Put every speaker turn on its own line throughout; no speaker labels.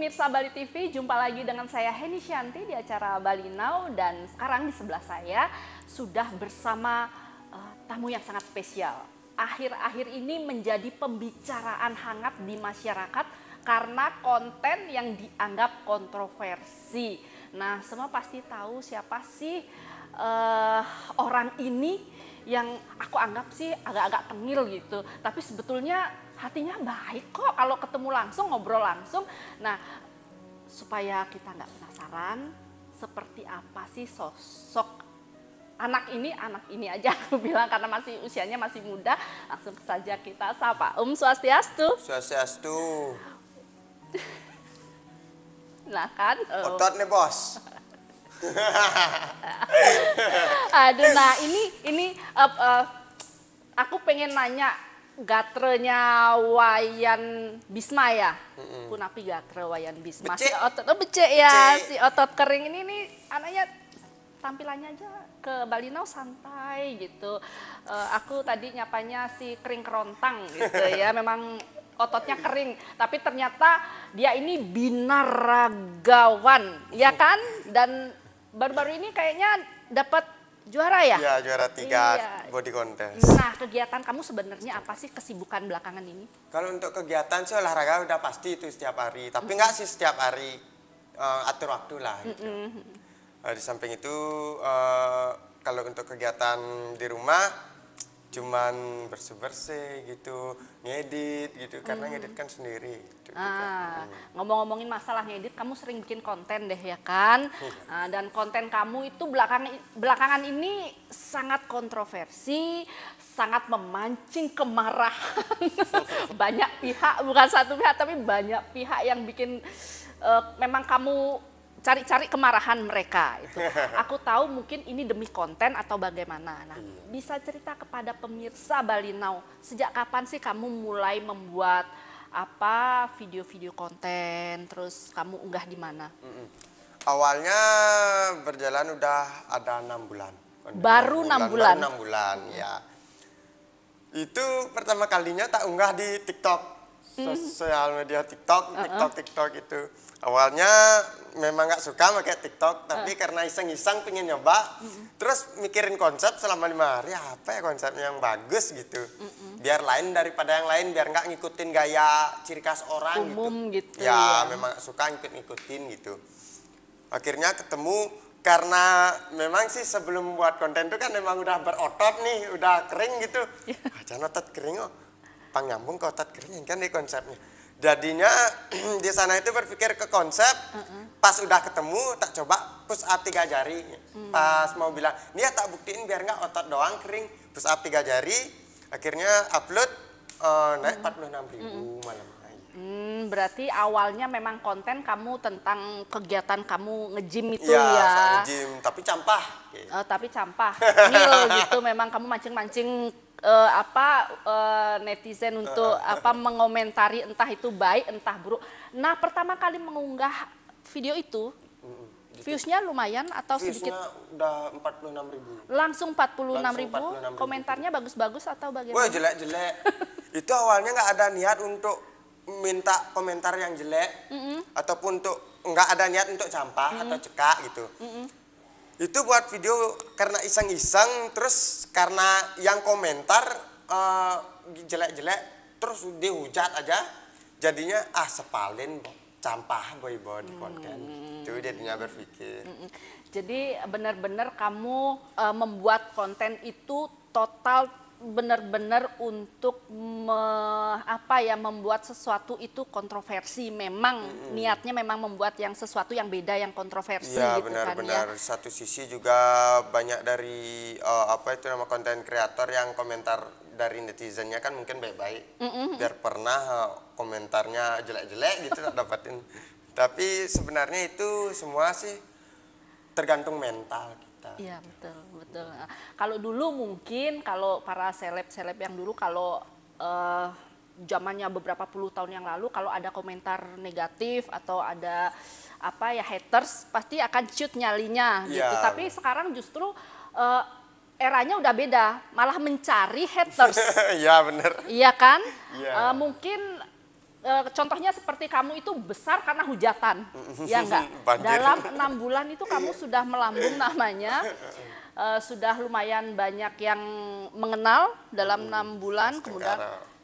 pemirsa Bali TV, jumpa lagi dengan saya Heni Shanti di acara Bali Now dan sekarang di sebelah saya sudah bersama uh, tamu yang sangat spesial. Akhir-akhir ini menjadi pembicaraan hangat di masyarakat karena konten yang dianggap kontroversi. Nah, semua pasti tahu siapa sih uh, orang ini yang aku anggap sih agak-agak tengil gitu. Tapi sebetulnya hatinya baik kok kalau ketemu langsung ngobrol langsung. Nah, supaya kita nggak penasaran, seperti apa sih sosok anak ini, anak ini aja aku bilang karena masih usianya masih muda, langsung saja kita sapa. Om um, Swastiastu.
Swastiastu.
nah kan. Um. Otot
nih bos.
Aduh, nah ini ini uh, uh, aku pengen nanya gatrenya Wayan Bisma ya. Mm-hmm. api gatre Wayan Bisma. becek. Si otot oh becek ya, si otot kering ini nih anaknya tampilannya aja ke Balinau santai gitu. Uh, aku tadi nyapanya si kering kerontang gitu ya. Memang ototnya kering, tapi ternyata dia ini binaragawan, ya kan? Dan baru-baru ini kayaknya dapat juara ya? Iya, juara tiga iya.
body contest.
Nah, kegiatan kamu sebenarnya apa sih kesibukan belakangan ini?
Kalau untuk kegiatan sih olahraga udah pasti itu setiap hari, tapi nggak mm -hmm. sih setiap hari uh, atur waktu lah.
Gitu. Mm -hmm.
uh, di samping itu uh, kalau untuk kegiatan di rumah cuman bersih-bersih gitu, ngedit gitu, karena hmm. ngedit kan sendiri.
Gitu, ah, gitu. ngomong-ngomongin masalah ngedit, kamu sering bikin konten deh ya kan? Iya. Ah, dan konten kamu itu belakang belakangan ini sangat kontroversi, sangat memancing kemarahan banyak pihak, bukan satu pihak tapi banyak pihak yang bikin uh, memang kamu cari-cari kemarahan mereka itu. Aku tahu mungkin ini demi konten atau bagaimana. Nah, iya. bisa cerita kepada pemirsa Bali Now, sejak kapan sih kamu mulai membuat apa video-video konten, terus kamu unggah di mana?
Awalnya berjalan udah ada enam bulan. Baru enam bulan. Enam bulan, bulan ya. Itu pertama kalinya tak unggah di TikTok, mm-hmm. sosial media TikTok, uh-uh. TikTok, TikTok itu awalnya memang nggak suka pakai TikTok tapi uh. karena iseng-iseng pengen nyoba uh -uh. terus mikirin konsep selama lima hari apa ya konsepnya yang bagus gitu -uh. biar lain daripada yang lain biar nggak ngikutin gaya ciri khas orang gitu. umum
gitu, gitu ya, ya memang
suka ngikut-ngikutin gitu akhirnya ketemu karena memang sih sebelum buat konten itu kan memang udah berotot nih udah kering gitu yeah. aja otot kering oh pang nyambung ke otot kering kan di konsepnya jadinya di sana itu berpikir ke konsep uh -uh. pas udah ketemu tak coba push up tiga jari hmm. pas mau bilang dia ya, tak buktiin biar nggak otot doang kering push up tiga jari akhirnya upload uh, naik empat puluh enam ribu malam
berarti awalnya memang konten kamu tentang kegiatan kamu ngejim itu iya, ya. nge ngejim, tapi campah. Uh, tapi campah. Mil gitu memang kamu mancing-mancing uh, apa uh, netizen untuk apa mengomentari entah itu baik entah buruk. Nah, pertama kali mengunggah video itu gitu. viewsnya lumayan atau viewsnya sedikit?
udah 46 ribu.
Langsung 46, Langsung 46 ribu. ribu. Komentarnya bagus-bagus atau bagaimana? Wah
jelek-jelek. itu awalnya nggak ada niat untuk minta komentar yang jelek mm -hmm. ataupun untuk nggak ada niat untuk campak mm -hmm. atau cekak gitu mm -hmm. itu buat video karena iseng-iseng terus karena yang komentar eh, jelek-jelek uh, terus dihujat aja jadinya ah sepalin campah boy boy di konten mm -hmm. itu berpikir mm -hmm.
jadi benar-benar kamu uh, membuat konten itu total benar-benar untuk me, apa ya membuat sesuatu itu kontroversi memang hmm. niatnya memang membuat yang sesuatu yang beda yang kontroversi ya, gitu benar, kan benar. ya
satu sisi juga banyak dari uh, apa itu nama konten kreator yang komentar dari netizennya kan mungkin baik-baik mm -hmm. biar pernah eh, komentarnya jelek-jelek gitu tak dapatin tapi sebenarnya itu semua sih tergantung mental kita
iya gitu. betul betul. Gitu. Nah, kalau dulu mungkin kalau para seleb-seleb yang dulu kalau uh, zamannya beberapa puluh tahun yang lalu kalau ada komentar negatif atau ada apa ya haters pasti akan cut nyalinya gitu. Iya. Tapi sekarang justru uh, eranya udah beda, malah mencari haters. Iya benar. Iya kan? Ya. Uh, mungkin contohnya seperti kamu itu besar karena hujatan, ya enggak? Dalam enam bulan itu kamu sudah melambung namanya uh, sudah lumayan banyak yang mengenal dalam hmm, enam hmm, bulan kemudian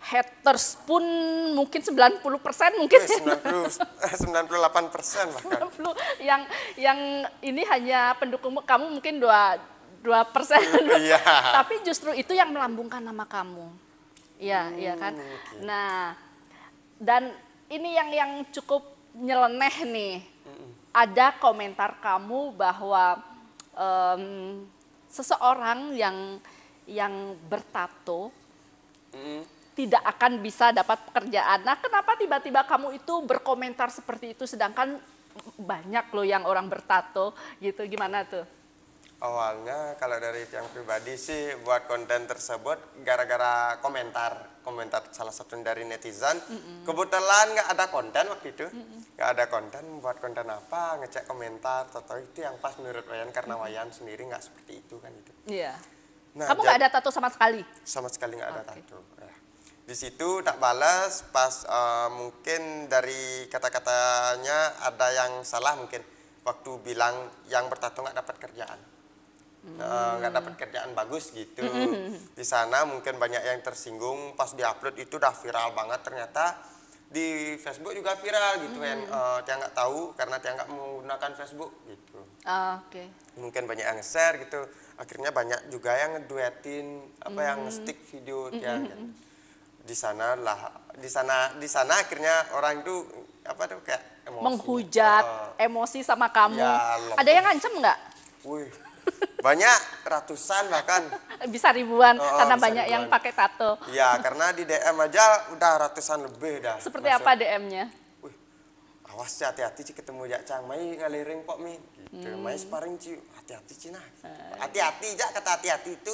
haters pun mungkin 90 persen mungkin 90,
eh, 98 eh, persen bahkan
yang yang ini hanya pendukung kamu mungkin dua dua persen iya. tapi justru itu yang melambungkan nama kamu ya hmm, iya kan okay. nah dan ini yang yang cukup nyeleneh nih hmm. ada komentar kamu bahwa um, seseorang yang yang bertato
mm.
tidak akan bisa dapat pekerjaan. Nah, kenapa tiba-tiba kamu itu berkomentar seperti itu sedangkan banyak loh yang orang bertato gitu. Gimana tuh?
Awalnya kalau dari yang pribadi sih buat konten tersebut gara-gara komentar komentar salah satu dari netizen mm -mm. kebetulan nggak ada konten waktu itu nggak mm ada konten buat konten apa ngecek komentar atau itu yang pas menurut Wayan karena Wayan sendiri nggak seperti itu kan itu
iya yeah. nah, kamu nggak ada
tato sama sekali sama sekali nggak ada okay. tato ya. di situ tak balas pas uh, mungkin dari kata-katanya ada yang salah mungkin waktu bilang yang bertato nggak dapat kerjaan Eh, nggak hmm. dapat kerjaan bagus gitu di sana mungkin banyak yang tersinggung pas diupload itu udah viral banget ternyata di Facebook juga viral gitu hmm. yang uh, eh, dia nggak tahu karena dia nggak menggunakan Facebook gitu oh,
ah, okay.
mungkin banyak yang share gitu akhirnya banyak juga yang ngeduetin apa hmm. yang stick video dia hmm. Gitu. di sana lah di sana di sana akhirnya orang itu apa tuh kayak emosi. menghujat uh,
emosi sama kamu ya, ada yang ngancem nggak?
Wih banyak, ratusan bahkan.
Bisa ribuan oh, oh, karena bisa banyak ribuan. yang pakai tato.
ya karena di DM aja udah ratusan lebih dah. Seperti Maksud, apa
DM-nya? Wih,
awas sih hati-hati sih ketemu Jak Cang, mai ngalirin pok mi. Gitu, hmm. mai sparring sih, hati-hati Cina. Hati-hati Jak, kata hati-hati itu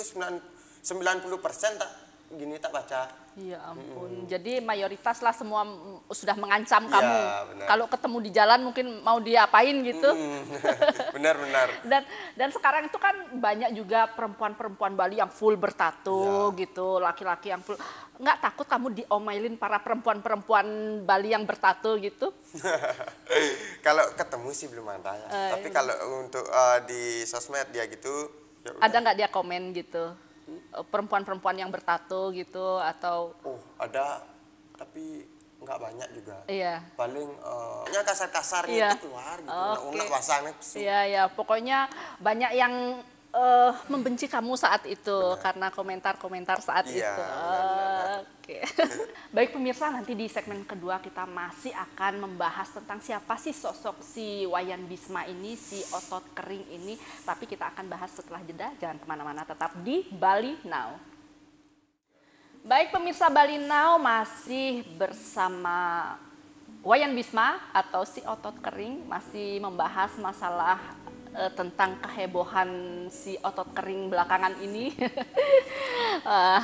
sembilan puluh persen tak gini tak baca.
Iya ampun. Mm. Jadi mayoritas lah semua sudah mengancam ya, kamu. Kalau ketemu di jalan mungkin mau diapain gitu. Mm.
benar benar.
dan dan sekarang itu kan banyak juga perempuan-perempuan Bali yang full bertato ya. gitu, laki-laki yang full. Enggak takut kamu diomelin para perempuan-perempuan Bali yang bertato gitu?
kalau ketemu sih belum ada ya. Eh, Tapi iya. kalau untuk uh, di sosmed dia ya gitu. Ya ada nggak
dia komen gitu? Eh, perempuan-perempuan yang bertato gitu atau oh
ada tapi nggak banyak juga iya paling uh, eh, kasar kasar iya. itu keluar gitu nah, okay. nggak iya
iya pokoknya banyak yang uh, membenci kamu saat itu Benar. karena komentar-komentar saat iya, itu. Oke. Baik pemirsa, nanti di segmen kedua kita masih akan membahas tentang siapa sih sosok si Wayan Bisma ini, si otot kering ini. Tapi kita akan bahas setelah jeda. Jangan kemana-mana, tetap di Bali Now. Baik pemirsa Bali Now masih bersama Wayan Bisma atau si otot kering masih membahas masalah eh, tentang kehebohan si otot kering belakangan ini. Eh,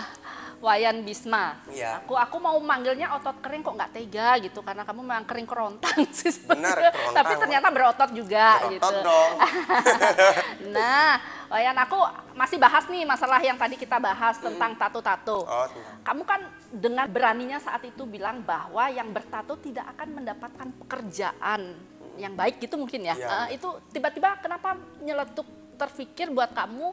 Wayan Bisma. Ya. Aku aku mau manggilnya otot kering kok nggak tega gitu karena kamu memang kering kerontang sih.
Benar, kerontang. Tapi ternyata
berotot juga berotot gitu. dong. nah, Wayan aku masih bahas nih masalah yang tadi kita bahas hmm. tentang tato-tato. Oh, kamu kan dengan beraninya saat itu bilang bahwa yang bertato tidak akan mendapatkan pekerjaan yang baik gitu mungkin ya. ya. Uh, itu tiba-tiba kenapa nyeletuk terpikir buat kamu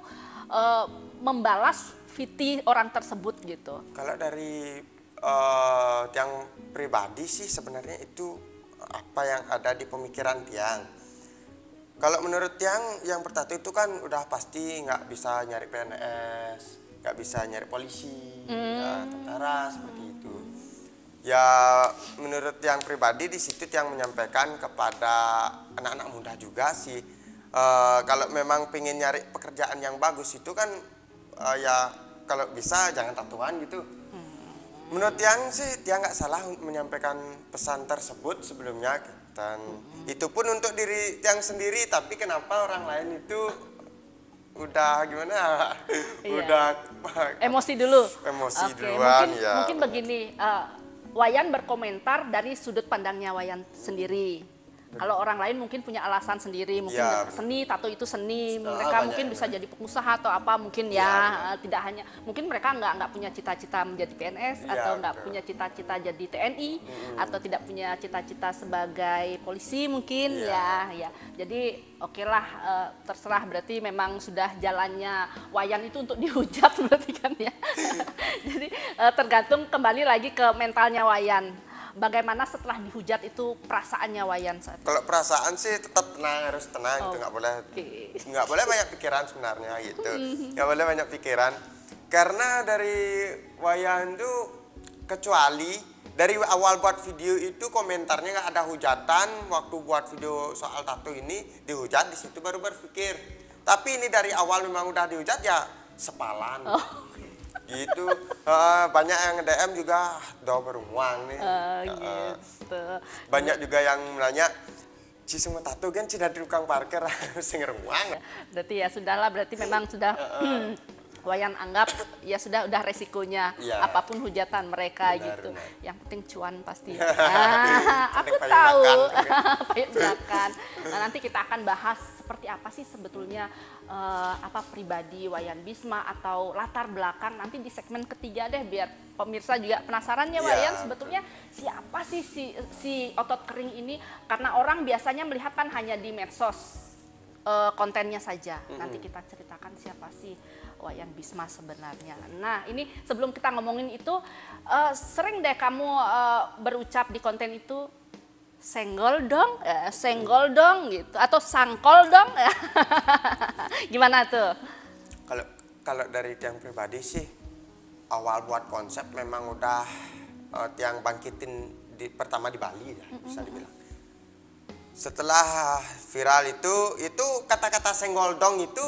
uh, membalas menyakiti orang tersebut gitu.
Kalau dari uh, eh, yang pribadi sih sebenarnya itu apa yang ada di pemikiran tiang. Kalau menurut tiang yang bertato itu kan udah pasti nggak bisa nyari PNS, nggak bisa nyari polisi, hmm. ya, tentara seperti itu. Ya menurut Tiang pribadi di situ yang menyampaikan kepada anak-anak muda juga sih Uh, kalau memang pingin nyari pekerjaan yang bagus itu kan uh, ya kalau bisa jangan tatuan gitu hmm. menurut Tiang sih Tiang nggak salah menyampaikan pesan tersebut sebelumnya dan hmm. itu pun untuk diri Tiang sendiri tapi kenapa orang lain itu udah gimana iya. udah emosi dulu emosi okay. duluan mungkin, ya mungkin
begini uh, Wayan berkomentar dari sudut pandangnya Wayan sendiri kalau orang lain mungkin punya alasan sendiri, mungkin ya, seni tato itu seni, ah, mereka banyak, mungkin bisa jadi pengusaha atau apa mungkin iya, ya, ya tidak hanya mungkin mereka nggak nggak punya cita-cita menjadi PNS ya, atau nggak punya cita-cita jadi TNI hmm. atau tidak punya cita-cita sebagai polisi mungkin ya ya. ya. Jadi oke okay lah eh, terserah berarti memang sudah jalannya Wayan itu untuk dihujat berarti kan ya. jadi eh, tergantung kembali lagi ke mentalnya wayan bagaimana setelah dihujat itu perasaannya Wayan saat
itu? Kalau perasaan sih tetap tenang harus tenang gitu, oh. itu nggak boleh nggak boleh banyak pikiran sebenarnya gitu mm-hmm. nggak boleh banyak pikiran karena dari Wayan itu kecuali dari awal buat video itu komentarnya nggak ada hujatan waktu buat video soal tato ini dihujat di situ baru berpikir tapi ini dari awal memang udah dihujat ya sepalan oh gitu uh, banyak yang DM juga udah beruang nih uh, gitu. banyak juga yang nanya Ci semua tato kan di tukang parkir harus uang. Iya,
berarti ya sudahlah berarti memang sudah uh, uh. wayan anggap ya sudah udah resikonya ya. apapun hujatan mereka benar, gitu. Benar. Yang penting cuan pasti. nah, aku tahu gitu. payung belakang. Nah, nanti kita akan bahas seperti apa sih sebetulnya uh, apa pribadi Wayan Bisma atau latar belakang nanti di segmen ketiga deh biar pemirsa juga penasaran ya iya, Wayan sebetulnya siapa sih si si otot kering ini karena orang biasanya melihat kan hanya di medsos uh, kontennya saja. -hmm. Nanti kita ceritakan siapa sih Wayan Bisma sebenarnya. Nah ini sebelum kita ngomongin itu uh, sering deh kamu uh, berucap di konten itu senggol dong, eh, senggol dong gitu atau sangkol dong. Gimana tuh?
Kalau kalau dari tiang pribadi sih awal buat konsep memang udah uh, tiang bangkitin di, pertama di Bali ya mm -hmm. bisa dibilang. Setelah viral itu itu kata-kata senggol dong itu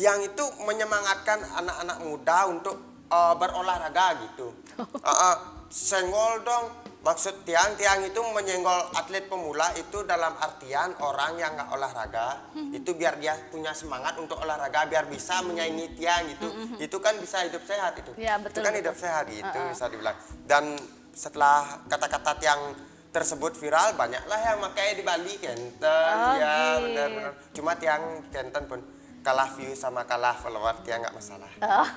tiang itu menyemangatkan anak-anak muda untuk uh, berolahraga gitu. Uh, uh, senggol dong. Maksud tiang-tiang itu menyenggol atlet pemula itu dalam artian orang yang nggak olahraga hmm. itu biar dia punya semangat untuk olahraga biar bisa hmm. menyaingi tiang gitu. Hmm, itu kan bisa hidup sehat itu. Ya, betul, itu kan betul. hidup sehat gitu uh -uh. bisa dibilang. Dan setelah kata-kata tiang tersebut viral banyaklah yang makanya di Bali Kenten oh, ya benar-benar. Cuma tiang Kenten pun kalah view sama kalah follower dia nggak masalah.
Oh.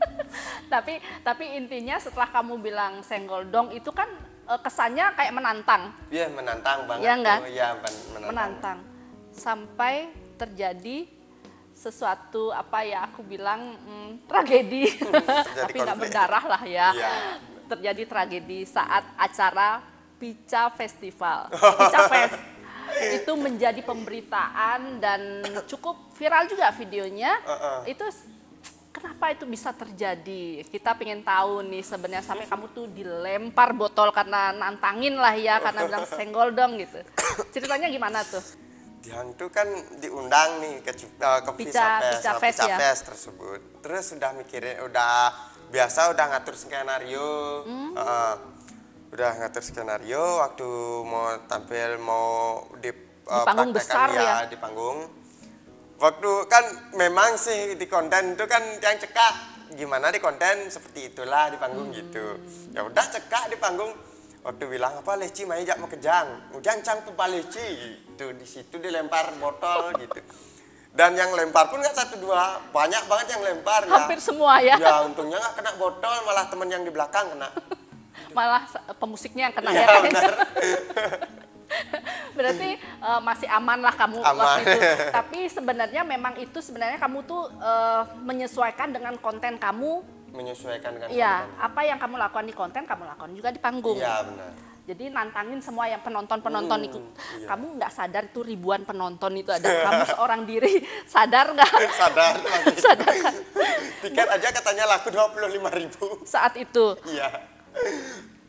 tapi tapi intinya setelah kamu bilang senggol dong itu kan eh, kesannya kayak menantang.
Iya yeah, menantang banget. Iya enggak? Iya menantang. menantang.
Sampai terjadi sesuatu apa ya aku bilang mm, hmm, tragedi tapi nggak berdarah lah ya. Yeah. terjadi tragedi saat acara Pica Festival Pica Fest itu menjadi pemberitaan dan cukup viral juga videonya. Uh -uh. Itu kenapa itu bisa terjadi? Kita pengen tahu nih sebenarnya sampai kamu tuh dilempar botol karena nantangin lah ya, karena bilang senggol dong gitu. Ceritanya gimana tuh?
Yang tuh kan diundang nih ke uh, ke Pica, Pica, Fest, ya? Fest tersebut. Terus sudah mikirin, udah biasa udah ngatur skenario. Hmm. Uh, udah ngatur skenario waktu mau tampil mau di, di eh, panggung besar ya, ya di panggung waktu kan memang sih di konten itu kan yang cekak gimana di konten seperti itulah di panggung hmm. gitu ya udah cekak di panggung waktu bilang apa leci main jak mau kejang udah cang tuh leci itu di situ dilempar botol gitu dan yang lempar pun nggak satu dua banyak banget yang lempar ya. hampir ya. semua ya ya untungnya nggak kena botol malah temen yang di belakang kena
malah pemusiknya yang kena iya, ya, ya berarti uh, masih aman lah
kamu aman. waktu itu tapi
sebenarnya memang itu sebenarnya kamu tuh uh, menyesuaikan dengan konten kamu
menyesuaikan kan iya
apa yang kamu lakukan di konten kamu lakukan juga di panggung iya benar jadi nantangin semua yang penonton penonton hmm, ikut iya. kamu nggak sadar tuh ribuan penonton itu ada kamu seorang diri sadar nggak sadar sadar kan? tiket aja
katanya laku dua puluh lima ribu
saat itu iya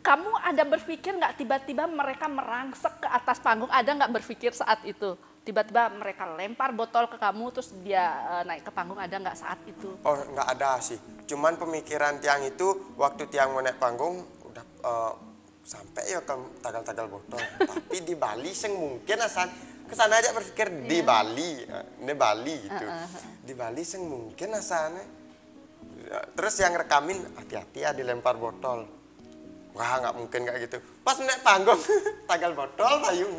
kamu ada berpikir nggak tiba-tiba mereka merangsek ke atas panggung? Ada nggak berpikir saat itu? Tiba-tiba mereka lempar botol ke kamu terus dia eh, naik ke panggung ada nggak saat itu?
Oh nggak ada sih. Cuman pemikiran tiang itu waktu tiang mau naik panggung udah uh, sampai ya ke tagal-tagal botol. Tapi di Bali seng mungkin asal kesana aja berpikir yeah. di iya. Bali, eh, ini Bali gitu. uh, uh. Di Bali seng mungkin asalnya. Terus yang rekamin hati-hati ya dilempar botol wah nggak mungkin kayak gitu pas naik panggung tanggal botol payu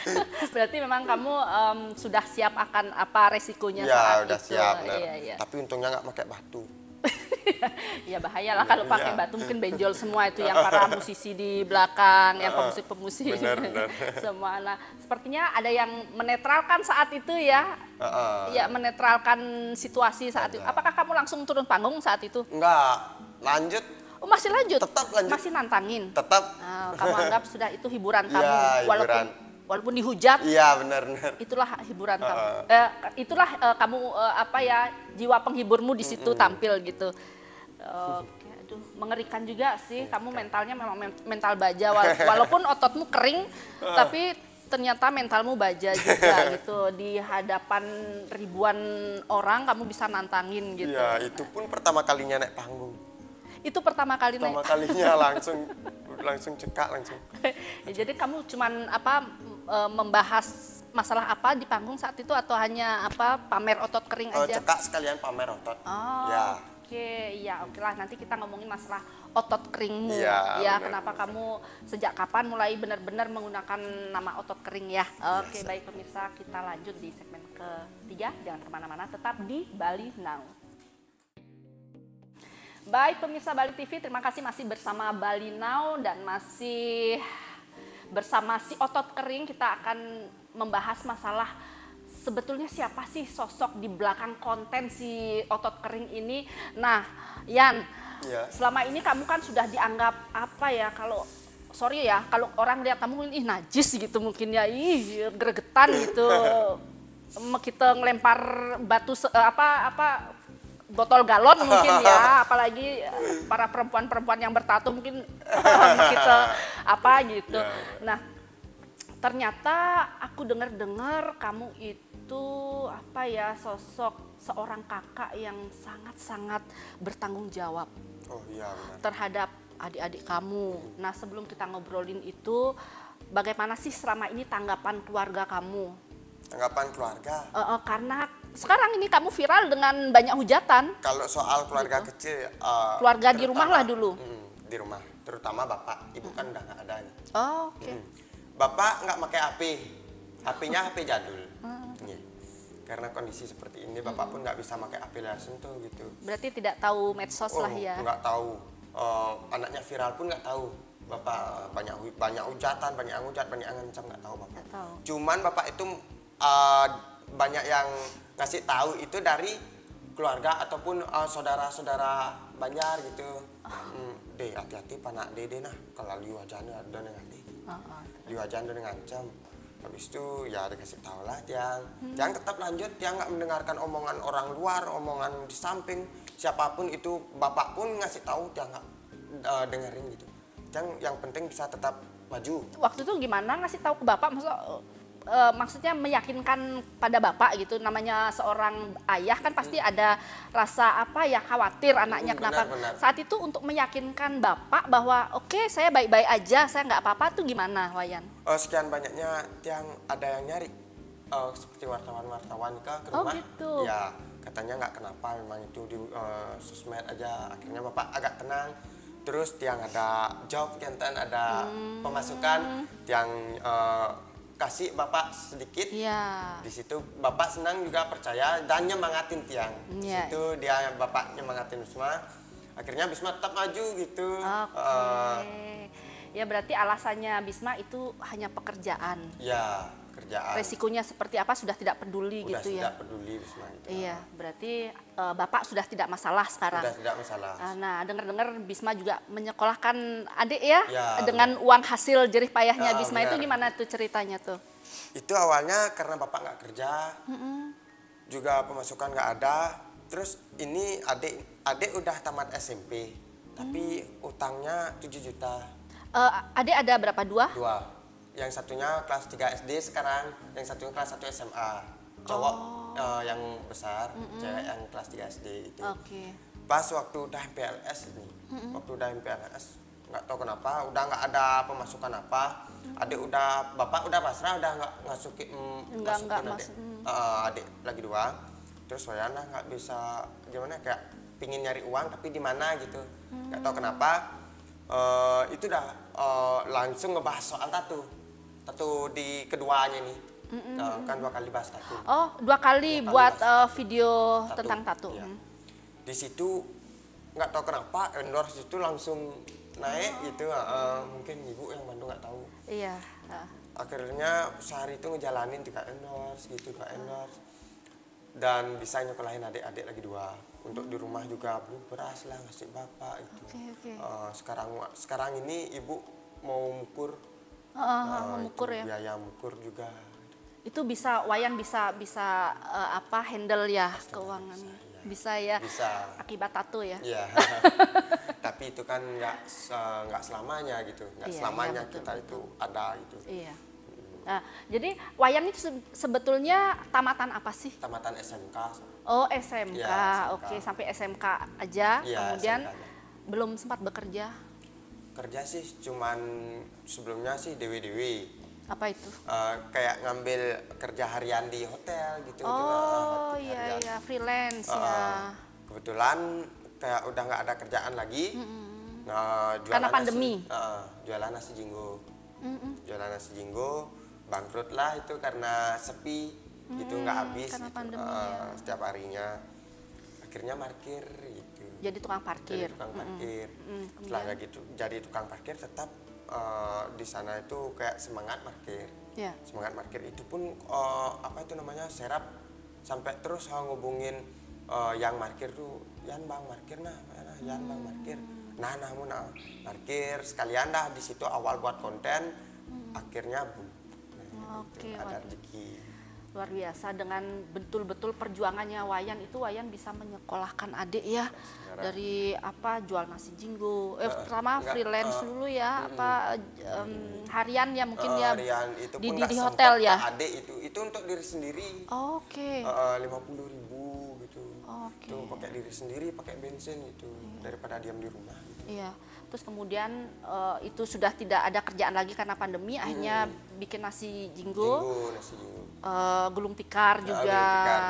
berarti memang kamu um, sudah siap akan apa resikonya ya, saat udah itu siap, Iya, iya. tapi
untungnya nggak pakai batu
ya bahaya lah kalau pakai iya. batu mungkin benjol semua itu yang para musisi di belakang, yang pemusik pemusik semua. Nah, sepertinya ada yang menetralkan saat itu ya,
uh, ya
menetralkan situasi saat itu. Apakah kamu langsung turun panggung saat itu? Enggak, lanjut Oh masih lanjut? Tetap lanjut. Masih nantangin?
Tetap. Oh, kamu anggap
sudah itu hiburan kamu. Ya, Walaupun walaupun dihujat. Iya benar benar. Itulah hiburan uh, kamu. eh, itulah eh, kamu eh, apa ya jiwa penghiburmu di situ mm tampil gitu. Uh, aduh mengerikan juga sih kamu mentalnya memang mental baja walaupun ototmu kering uh. tapi ternyata mentalmu baja juga gitu di hadapan ribuan orang kamu bisa nantangin gitu. Iya,
itu pun pertama kalinya naik panggung
itu pertama kali pertama naik. kalinya
langsung langsung cekak langsung
ya, jadi kamu cuman apa e, membahas masalah apa di panggung saat itu atau hanya apa pamer otot kering e, aja? Cekak
sekalian pamer otot. Oh. Ya.
Oke, okay. ya oke lah nanti kita ngomongin masalah otot keringmu. Iya, ya, ya bener, kenapa bener. kamu sejak kapan mulai benar-benar menggunakan nama otot kering ya? Iya, oke, okay, baik pemirsa, kita lanjut di segmen ketiga. Jangan kemana-mana, tetap di Bali Now. Baik pemirsa Bali TV, terima kasih masih bersama Bali Now dan masih bersama si otot kering kita akan membahas masalah sebetulnya siapa sih sosok di belakang konten si otot kering ini. Nah, Yan, ya. selama ini kamu kan sudah dianggap apa ya kalau sorry ya kalau orang lihat kamu ini najis gitu mungkin ya ih gregetan gitu kita ngelempar batu eh, apa apa botol galon mungkin ya apalagi eh, para perempuan-perempuan yang bertato mungkin kita gitu, apa gitu ya, nah ternyata aku dengar-dengar kamu itu apa ya sosok seorang kakak yang sangat-sangat bertanggung jawab oh, iya, terhadap adik-adik kamu nah sebelum kita ngobrolin itu bagaimana sih selama ini tanggapan keluarga kamu
tanggapan keluarga
uh, uh, karena sekarang ini kamu viral dengan banyak hujatan.
Kalau soal keluarga gitu. kecil, uh,
keluarga terutama, di rumah lah dulu.
Mm, di rumah, terutama bapak, ibu kan udah nggak ada.
Oh, oke. Okay. Mm.
Bapak nggak pakai HP, HP-nya HP jadul. Hmm. Yeah. Karena kondisi seperti ini, bapak hmm. pun nggak bisa pakai api langsung tuh gitu.
Berarti tidak tahu medsos oh, lah ya?
Nggak tahu. Uh, anaknya viral pun nggak tahu. Bapak banyak banyak hujatan, banyak angujat, banyak ngancam nggak tahu bapak. tahu. Cuman bapak itu uh, banyak yang ngasih tahu itu dari keluarga ataupun uh, saudara-saudara Banjar gitu. Oh. deh hati-hati panak dede nah kalau liu liwajannya ada dengan deh. liu aja ada dengan cem, Habis itu ya dikasih tahu lah yang hmm. yang tetap lanjut yang nggak mendengarkan omongan orang luar, omongan di samping siapapun itu bapak pun ngasih tahu dia nggak uh, dengerin gitu. Yang yang penting bisa tetap maju.
Waktu itu gimana ngasih tahu ke bapak maksud e, maksudnya meyakinkan pada bapak gitu namanya seorang ayah kan pasti hmm. ada rasa apa ya khawatir anaknya hmm, benar, kenapa benar. saat itu untuk meyakinkan bapak bahwa oke okay, saya baik-baik aja saya nggak apa-apa tuh gimana Wayan?
Oh sekian banyaknya yang ada yang nyari uh, seperti wartawan-wartawan ke, ke oh, rumah oh, gitu. ya katanya nggak kenapa memang itu di uh, sosmed aja akhirnya bapak agak tenang terus tiang ada job kenten ada hmm. pemasukan tiang uh, kasih bapak sedikit ya. di situ bapak senang juga percaya dan nyemangatin tiang ya. di iya. situ dia bapak nyemangatin Bisma akhirnya Bisma tetap maju gitu okay. uh, eh,
ya berarti alasannya Bisma itu hanya pekerjaan
ya pekerjaan.
Resikonya seperti apa sudah tidak peduli sudah gitu tidak ya. Tidak
peduli Bisma gitu.
Iya, berarti uh, Bapak sudah tidak
masalah sekarang. Sudah tidak masalah.
Uh, nah, dengar-dengar Bisma juga menyekolahkan adik ya, ya dengan benar. uang hasil jerih payahnya ya, Bisma benar. itu gimana tuh ceritanya tuh?
Itu awalnya karena Bapak nggak kerja. Mm -mm. Juga pemasukan nggak ada. Terus ini adik adik udah tamat SMP, tapi hmm. utangnya 7 juta.
Uh, adik ada berapa? Dua?
Dua yang satunya kelas 3 SD sekarang, yang satunya kelas 1 SMA. Cowok oh. uh, yang besar, mm -mm. cewek yang kelas 3 SD gitu. Oke. Okay. Pas waktu udah MPLS ini, mm -mm. waktu udah MPLS nggak tahu kenapa udah nggak ada pemasukan apa mm -hmm. adik udah bapak udah pasrah udah nggak ngasuki, mm, nggak nggak adik, masuk, mm. eh, adik lagi dua terus Soyana nggak bisa gimana kayak pingin nyari uang tapi di mana gitu nggak mm -hmm. tahu kenapa uh, itu udah uh, langsung ngebahas soal tato atau di keduanya nih mm -hmm. Eh, kan dua kali bahas tato
oh dua kali dua buat uh, video tentang tato ya. mm. Mm-hmm.
di situ nggak tahu kenapa endorse itu langsung naik oh. gitu uh, mungkin ibu yang bantu nggak tahu
iya uh.
akhirnya sehari itu ngejalanin tiga endorse gitu dua endorse uh. dan bisa nyekolahin adik-adik lagi dua untuk di rumah mm-hmm. juga beli beras lah ngasih bapak itu okay, okay. Uh, eh, sekarang sekarang ini ibu mau ukur
uh, nah, mengukur ya biaya
mengukur juga
itu bisa wayan bisa bisa uh, apa handle ya Pasti keuangannya bisa ya. bisa ya bisa. akibat tato ya, ya.
tapi itu kan nggak nggak selamanya gitu nggak iya, iya selamanya iya, betul, kita betul. itu ada itu
iya hmm. Nah, jadi Wayan itu sebetulnya tamatan apa sih?
Tamatan SMK.
Oh SMK, ya, SMK. oke sampai SMK aja. Ya, kemudian SMK aja. belum sempat bekerja
kerja sih cuman sebelumnya sih dewi dewi apa itu uh, kayak ngambil kerja harian di hotel gitu,
gitu. oh gitu, iya harian. iya freelance uh, ya
kebetulan kayak udah nggak ada kerjaan lagi mm -hmm. nah jualan karena pandemi nasi, uh, eh, jualan nasi jinggo mm -hmm. jualan nasi jinggo bangkrut lah itu karena sepi mm -hmm. gitu nggak mm, habis gitu, pandemi, uh, ya. setiap harinya akhirnya parkir
jadi tukang parkir. Jadi tukang parkir. Mm -hmm. Setelah
kayak gitu jadi tukang parkir tetap uh, di sana itu kayak semangat parkir. Yeah. Semangat parkir itu pun uh, apa itu namanya serap sampai terus saya ngubungin uh, yang parkir tuh, yang bang parkir nah, nah yang bang parkir. Hmm. Nah, nah, nah, parkir sekalian dah di situ awal buat konten, hmm. akhirnya bu. Nah, oh, gitu. Oke. Okay, Ada rezeki
luar biasa dengan betul-betul perjuangannya Wayan itu Wayan bisa menyekolahkan adik ya Sekarang. dari apa jual nasi jinggo eh, pertama eh, enggak, freelance uh, dulu ya uh, apa um, harian ya mungkin uh, ya harian di, di, di hotel ya
adik itu itu untuk diri sendiri oh, oke lima puluh ribu gitu okay. itu pakai diri sendiri pakai bensin itu hmm. Iya. daripada diam di rumah
gitu. iya terus kemudian uh, itu sudah tidak ada kerjaan lagi karena pandemi hmm. akhirnya bikin nasi jinggo, jinggo nasi jinggo uh, gulung tikar juga. Gulung tikar,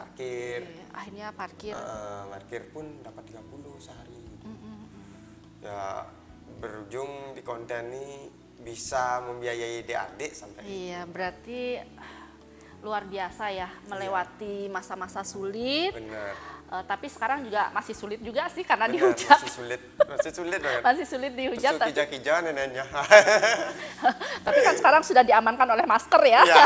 parkir. Iya, akhirnya
parkir. Uh,
parkir pun dapat 30 sehari. Mm, mm, mm Ya berujung di konten ini bisa membiayai adik sampai.
Iya, berarti ah, luar biasa ya melewati iya. masa-masa sulit. Benar. Uh, tapi sekarang juga masih sulit juga sih karena Benar, dihujat.
Masih sulit, masih sulit banget. masih
sulit dihujat. Terus kijang
kijak neneknya.
tapi kan sekarang sudah diamankan oleh masker ya. ya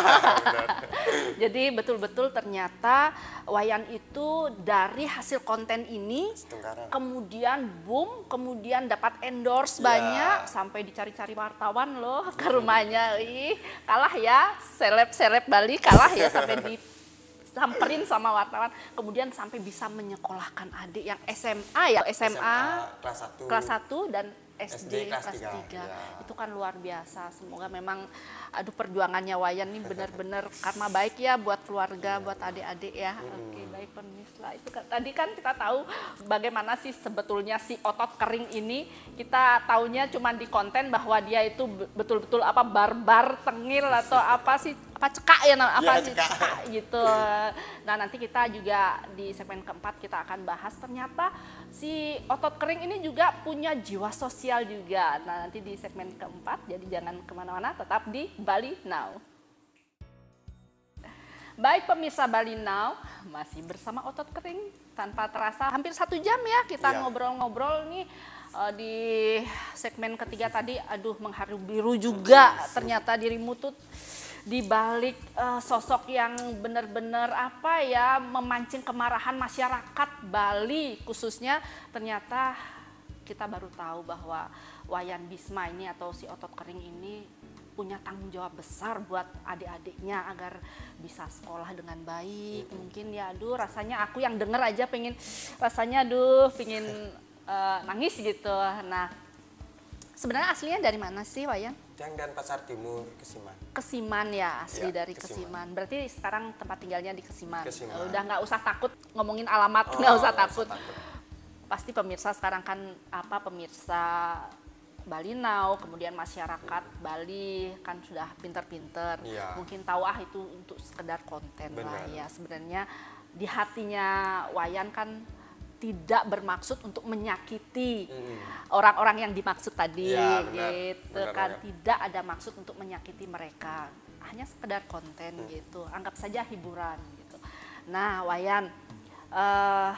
jadi betul-betul ternyata Wayan itu dari hasil konten ini Setengkaran. kemudian boom, kemudian dapat endorse ya. banyak sampai dicari-cari wartawan loh ke rumahnya. Ih, kalah ya seleb-seleb Bali kalah ya sampai di samperin sama wartawan kemudian sampai bisa menyekolahkan adik yang SMA ya SMA, SMA
kelas 1 kelas
1 dan SD, SD kelas 3. 3. Ya. Itu kan luar biasa. Semoga memang aduh perjuangannya Wayan ini benar-benar karma baik ya buat keluarga, iya. buat adik-adik ya. Hmm. Oke, baik baik pemirsa. Itu kan, tadi kan kita tahu bagaimana sih sebetulnya si otot kering ini. Kita taunya cuma di konten bahwa dia itu betul-betul apa barbar, tengil atau apa sih apa cekak ya apa ya, cekak. cekak gitu. Iya. Nah nanti kita juga di segmen keempat kita akan bahas ternyata si otot kering ini juga punya jiwa sosial juga. Nah nanti di segmen keempat jadi jangan kemana-mana tetap di Bali Now. Baik pemirsa Bali Now, masih bersama otot kering tanpa terasa hampir satu jam ya kita iya. ngobrol-ngobrol ya. nih eh, di segmen ketiga tadi aduh mengharu biru juga ternyata dirimu tuh di balik uh, eh, sosok yang benar-benar apa ya memancing kemarahan masyarakat Bali khususnya ternyata kita baru tahu bahwa Wayan Bisma ini atau si otot kering ini punya tanggung jawab besar buat adik-adiknya agar bisa sekolah dengan baik. Mungkin ya aduh rasanya aku yang denger aja pengen rasanya aduh pengen uh, eh, nangis gitu. Nah, Sebenarnya aslinya dari mana sih Wayan?
Yang dan Pasar Timur, Kesiman.
Kesiman ya, asli ya, dari Kesiman. Kesiman. Berarti sekarang tempat tinggalnya di Kesiman. Kesiman. Udah nggak usah takut ngomongin alamat, oh, nggak oh, usah, takut. usah takut. Pasti pemirsa sekarang kan apa pemirsa Bali Now, kemudian masyarakat hmm. Bali kan sudah pinter-pinter, ya. mungkin tahu ah itu untuk sekedar konten Benar. lah ya. Sebenarnya di hatinya Wayan kan tidak bermaksud untuk menyakiti orang-orang hmm. yang dimaksud tadi ya, benar, gitu benar, kan benar. tidak ada maksud untuk menyakiti mereka hanya sekedar konten hmm. gitu anggap saja hiburan gitu nah Wayan uh,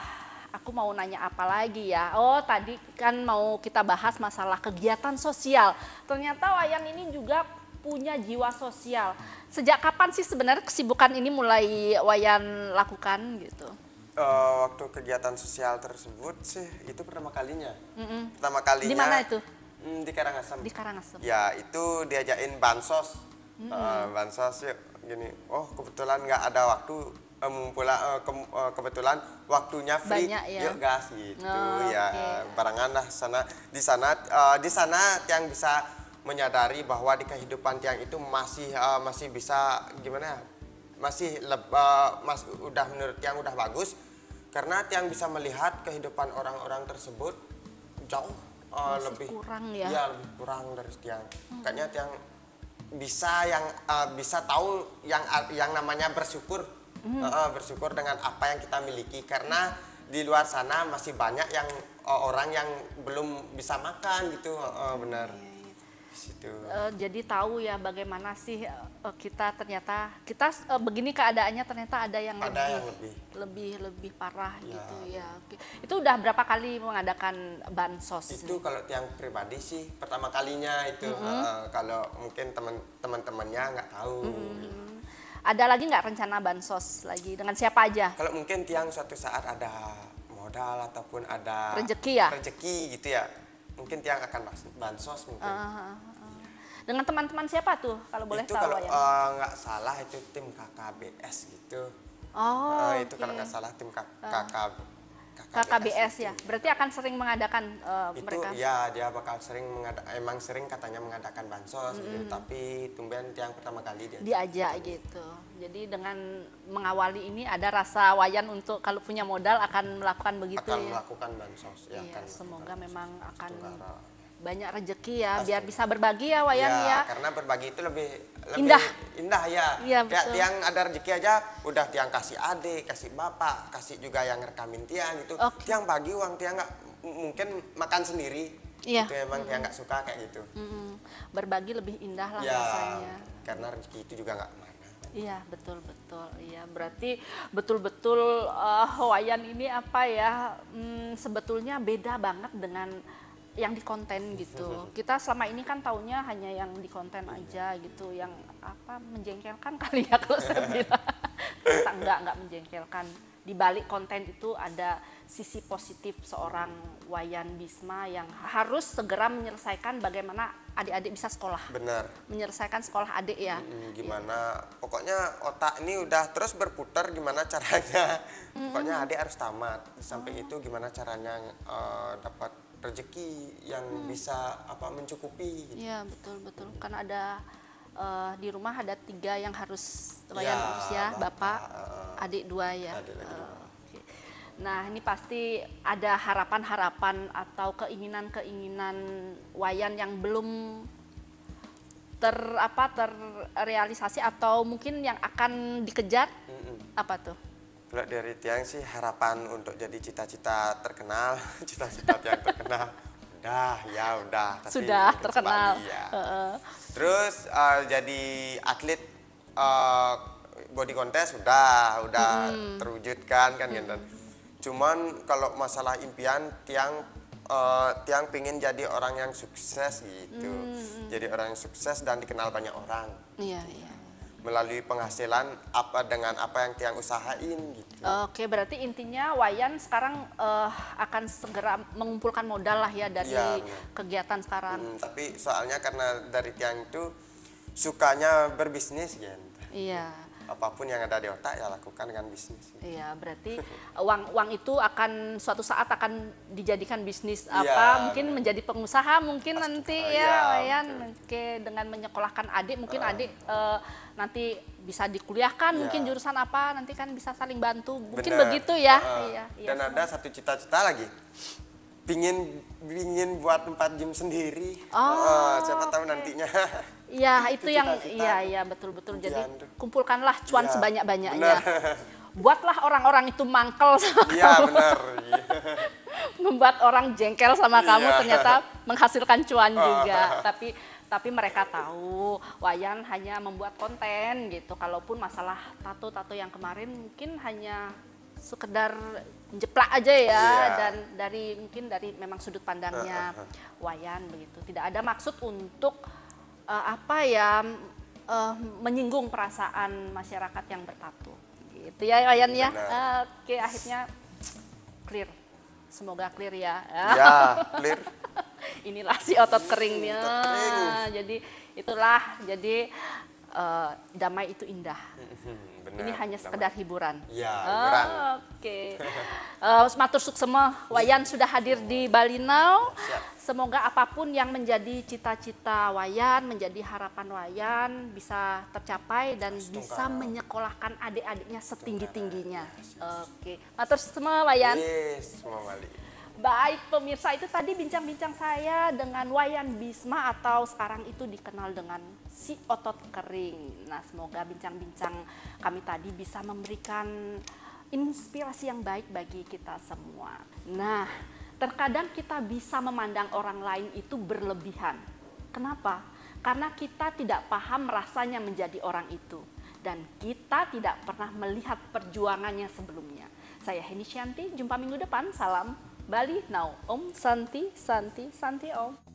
aku mau nanya apa lagi ya oh tadi kan mau kita bahas masalah kegiatan sosial ternyata Wayan ini juga punya jiwa sosial sejak kapan sih sebenarnya kesibukan ini mulai Wayan lakukan gitu
uh, waktu kegiatan sosial tersebut sih itu pertama kalinya. Mm-mm. Pertama kalinya. Di mana itu? Mm, di Karangasem. Di
Karangasem. Ya
itu diajakin bansos. Mm. Uh, bansos yuk gini. Oh kebetulan nggak ada waktu um, uh, ke, uh, kebetulan waktunya free. Banyak ya. Yuk gas gitu oh, ya. Okay. Barangan lah sana di sana uh, di sana yang bisa menyadari bahwa di kehidupan tiang itu masih uh, masih bisa gimana ya, masih leba, mas udah menurut yang udah bagus karena tiang bisa melihat kehidupan orang-orang tersebut jauh uh, lebih kurang ya? ya lebih kurang dari tiang hmm. kayaknya tiang bisa yang uh, bisa tahu yang eh, yang namanya bersyukur hmm. uh, bersyukur dengan apa yang kita miliki karena di luar sana masih banyak yang uh, orang yang belum bisa makan gitu uh, benar yeah. Situ. Uh,
jadi tahu ya bagaimana sih uh, kita ternyata kita uh, begini keadaannya ternyata ada yang, ada lebih, yang lebih lebih lebih parah ya. gitu ya. Itu udah berapa kali mengadakan bansos? Itu
kalau Tiang pribadi sih pertama kalinya itu mm -hmm. uh, kalau mungkin teman-teman-temannya nggak tahu. Mm -hmm.
ada lagi nggak rencana bansos lagi dengan siapa aja?
Kalau mungkin tiang suatu saat ada modal ataupun ada rezeki ya, rezeki gitu ya, mungkin Tiang akan maksud bansos mungkin.
Uh, uh, uh. Dengan teman-teman siapa tuh kalau boleh itu tahu kalau, ya? Uh,
nggak salah itu tim KKBS gitu.
Oh. Uh, itu okay. kalau nggak salah
tim K KKBS ah.
KKBS ya. Berarti akan sering mengadakan uh, itu, mereka.
ya dia bakal sering mengadakan emang sering katanya mengadakan bansos mm -hmm. gitu, tapi tumben yang pertama kali dia diajak
gitu. gitu. Jadi dengan mengawali ini ada rasa wayan untuk kalau punya modal akan melakukan begitu akan ya. Akan melakukan bansos ya, iya, akan semoga memang akan banyak rezeki ya Pasti. biar bisa berbagi ya Wayan ya, ya.
Karena berbagi itu lebih, lebih indah indah ya. Iya, kayak betul. Tiang ada rezeki aja udah tiang kasih adik, kasih bapak, kasih juga yang rekamin tiang gitu. Okay. Tiang bagi uang tiang nggak mungkin makan sendiri.
Iya. Gitu ya Itu emang hmm tiang
nggak suka kayak gitu.
hmm Berbagi lebih indah lah ya, rasanya.
Karena rezeki itu juga nggak
Iya betul betul. Iya berarti betul-betul uh, eh, Hawaiian ini apa ya? Hmm, sebetulnya beda banget dengan yang di konten gitu. Kita selama ini kan taunya hanya yang di konten iya. aja gitu, yang apa menjengkelkan kali ya kalau saya iya. bilang. enggak, enggak menjengkelkan. Di balik konten itu ada sisi positif seorang Wayan Bisma yang harus segera menyelesaikan bagaimana adik-adik bisa sekolah. Benar. Menyelesaikan sekolah adik ya.
Hmm, gimana? Ya. Pokoknya otak ini udah terus berputar gimana caranya. Hmm. Pokoknya adik harus tamat. Sampai hmm. itu gimana caranya uh, dapat rezeki yang hmm. bisa apa mencukupi gitu. Iya
betul betul karena ada uh, di rumah ada tiga yang harus layan ya, harus ya bapak, bapak uh, adik dua ya adik uh, nah ini pasti ada harapan-harapan atau keinginan-keinginan wayan yang belum ter apa terrealisasi atau mungkin yang akan dikejar mm -mm. apa tuh
kalau dari Tiang sih harapan untuk jadi cita-cita terkenal, cita-cita yang terkenal. Udah, ya udah. Tapi Sudah terkenal. ya. Terus uh, jadi atlet uh, body contest udah, udah hmm. terwujudkan kan hmm. gitu. Mm. cuman kalau masalah impian Tiang uh, Tiang pingin jadi orang yang sukses gitu. Hmm. Jadi orang yang sukses dan dikenal banyak orang. Iya, iya melalui penghasilan apa dengan apa yang tiang usahain gitu.
Oke, berarti intinya Wayan sekarang uh, akan segera mengumpulkan modal lah ya dari ya, kegiatan sekarang. Hmm,
tapi soalnya karena dari tiang itu sukanya berbisnis gitu. Iya apapun yang ada di otak ya lakukan dengan bisnis.
Iya, berarti uang uang itu akan suatu saat akan dijadikan bisnis iya, apa? mungkin menjadi pengusaha mungkin Pasti, nanti uh, ya, ya Oke, dengan menyekolahkan adik mungkin uh, adik uh, nanti bisa dikuliahkan ya. mungkin jurusan apa nanti kan bisa saling bantu. Mungkin bener. begitu ya. Uh, iya, iya. Dan iya, ada
satu cita-cita lagi pingin pingin buat tempat gym sendiri. Oh, oh siapa tahu nantinya.
Iya, itu yang iya iya betul-betul. Iya, Jadi kumpulkanlah cuan ya, sebanyak-banyaknya. Buatlah orang-orang itu mangkel sama ya, kamu.
benar. Iya.
Membuat orang jengkel sama ya. kamu ternyata menghasilkan cuan oh. juga. Tapi tapi mereka tahu Wayan hanya membuat konten gitu. Kalaupun masalah tato-tato yang kemarin mungkin hanya sekedar jeplak aja ya yeah. dan dari mungkin dari memang sudut pandangnya Wayan begitu. Tidak ada maksud untuk uh, apa ya uh, menyinggung perasaan masyarakat yang bertato. Gitu ya Ryan ya. Uh, Oke, okay, akhirnya clear. Semoga clear ya. Ya, clear. Inilah si otot keringnya. Otot kering. Jadi itulah jadi uh, damai itu indah.
Mm-hmm. Bener, ini hanya sekedar bener.
hiburan. Iya, oh, Oke. Okay. uh, eh, matur suksema Wayan sudah hadir di Bali Now. Siap. Semoga apapun yang menjadi cita-cita Wayan, menjadi harapan Wayan bisa tercapai dan Setungkara. bisa menyekolahkan adik-adiknya setinggi-tingginya. Oke. Okay. Matur semua Wayan.
Yes, semua Bali.
Baik pemirsa itu tadi bincang-bincang saya dengan Wayan Bisma atau sekarang itu dikenal dengan si otot kering. Nah semoga bincang-bincang kami tadi bisa memberikan inspirasi yang baik bagi kita semua. Nah terkadang kita bisa memandang orang lain itu berlebihan. Kenapa? Karena kita tidak paham rasanya menjadi orang itu. Dan kita tidak pernah melihat perjuangannya sebelumnya. Saya Heni Shanti, jumpa minggu depan. Salam Bali Now. Om Santi, Santi, Santi Om.